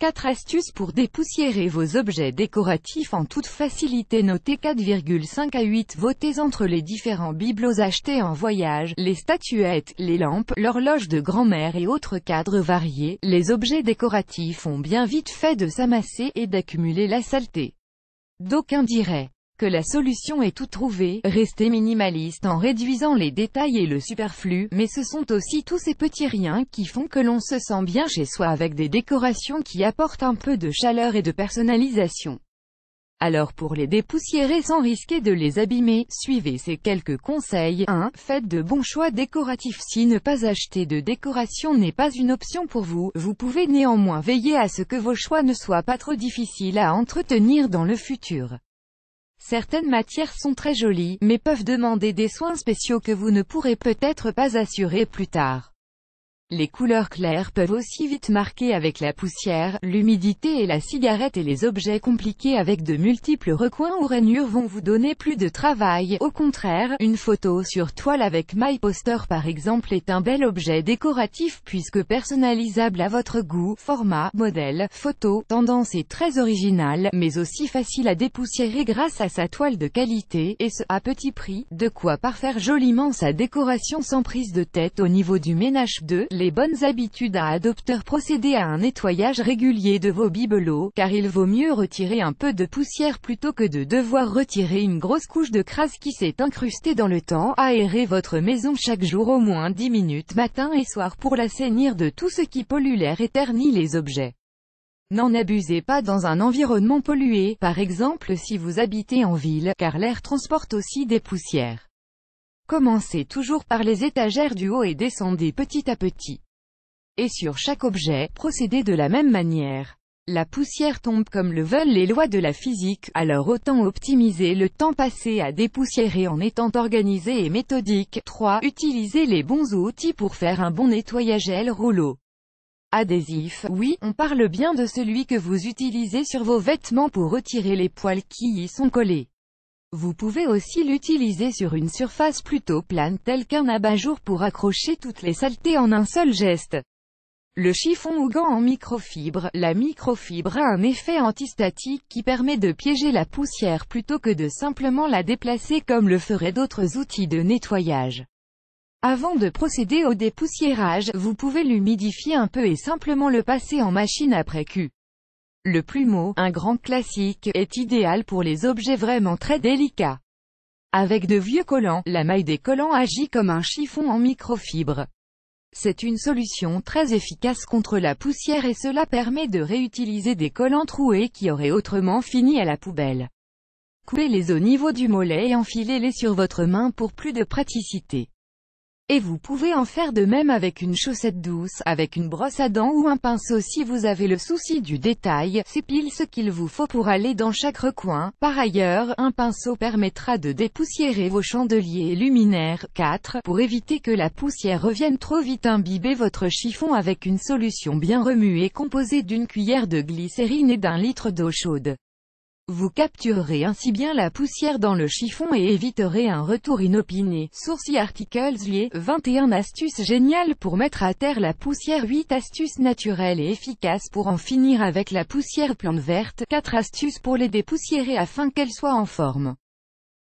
4 astuces pour dépoussiérer vos objets décoratifs en toute facilité Notez 4,5 à 8 Votez entre les différents bibelots achetés en voyage, les statuettes, les lampes, l'horloge de grand-mère et autres cadres variés, les objets décoratifs ont bien vite fait de s'amasser et d'accumuler la saleté. D'aucuns diraient que la solution est tout trouvée, rester minimaliste en réduisant les détails et le superflu, mais ce sont aussi tous ces petits riens qui font que l'on se sent bien chez soi avec des décorations qui apportent un peu de chaleur et de personnalisation. Alors pour les dépoussiérer sans risquer de les abîmer, suivez ces quelques conseils. 1. Faites de bons choix décoratifs. Si ne pas acheter de décoration n'est pas une option pour vous, vous pouvez néanmoins veiller à ce que vos choix ne soient pas trop difficiles à entretenir dans le futur. Certaines matières sont très jolies, mais peuvent demander des soins spéciaux que vous ne pourrez peut-être pas assurer plus tard. Les couleurs claires peuvent aussi vite marquer avec la poussière, l'humidité et la cigarette et les objets compliqués avec de multiples recoins ou rainures vont vous donner plus de travail. Au contraire, une photo sur toile avec My Poster par exemple est un bel objet décoratif puisque personnalisable à votre goût, format, modèle, photo, tendance et très original, mais aussi facile à dépoussiérer grâce à sa toile de qualité, et ce, à petit prix, de quoi parfaire joliment sa décoration sans prise de tête au niveau du ménage 2, les bonnes habitudes à adopter procédez à un nettoyage régulier de vos bibelots, car il vaut mieux retirer un peu de poussière plutôt que de devoir retirer une grosse couche de crasse qui s'est incrustée dans le temps. Aérez votre maison chaque jour au moins 10 minutes matin et soir pour la l'assainir de tout ce qui pollue l'air et ternit les objets. N'en abusez pas dans un environnement pollué, par exemple si vous habitez en ville, car l'air transporte aussi des poussières. Commencez toujours par les étagères du haut et descendez petit à petit. Et sur chaque objet, procédez de la même manière. La poussière tombe comme le veulent les lois de la physique, alors autant optimiser le temps passé à dépoussiérer en étant organisé et méthodique. 3. Utilisez les bons outils pour faire un bon nettoyage L rouleau. Adhésif, oui, on parle bien de celui que vous utilisez sur vos vêtements pour retirer les poils qui y sont collés. Vous pouvez aussi l'utiliser sur une surface plutôt plane telle qu'un abat-jour pour accrocher toutes les saletés en un seul geste. Le chiffon ou gant en microfibre, la microfibre a un effet antistatique qui permet de piéger la poussière plutôt que de simplement la déplacer comme le feraient d'autres outils de nettoyage. Avant de procéder au dépoussiérage, vous pouvez l'humidifier un peu et simplement le passer en machine après cul. Le plumeau, un grand classique, est idéal pour les objets vraiment très délicats. Avec de vieux collants, la maille des collants agit comme un chiffon en microfibre. C'est une solution très efficace contre la poussière et cela permet de réutiliser des collants troués qui auraient autrement fini à la poubelle. Coupez-les au niveau du mollet et enfilez-les sur votre main pour plus de praticité. Et vous pouvez en faire de même avec une chaussette douce, avec une brosse à dents ou un pinceau si vous avez le souci du détail, c'est pile ce qu'il vous faut pour aller dans chaque recoin. Par ailleurs, un pinceau permettra de dépoussiérer vos chandeliers et luminaires. 4. Pour éviter que la poussière revienne trop vite imbibez votre chiffon avec une solution bien remuée composée d'une cuillère de glycérine et d'un litre d'eau chaude. Vous capturerez ainsi bien la poussière dans le chiffon et éviterez un retour inopiné. Sourci Articles liés, 21 astuces géniales pour mettre à terre la poussière 8 astuces naturelles et efficaces pour en finir avec la poussière plante verte 4 astuces pour les dépoussiérer afin qu'elle soit en forme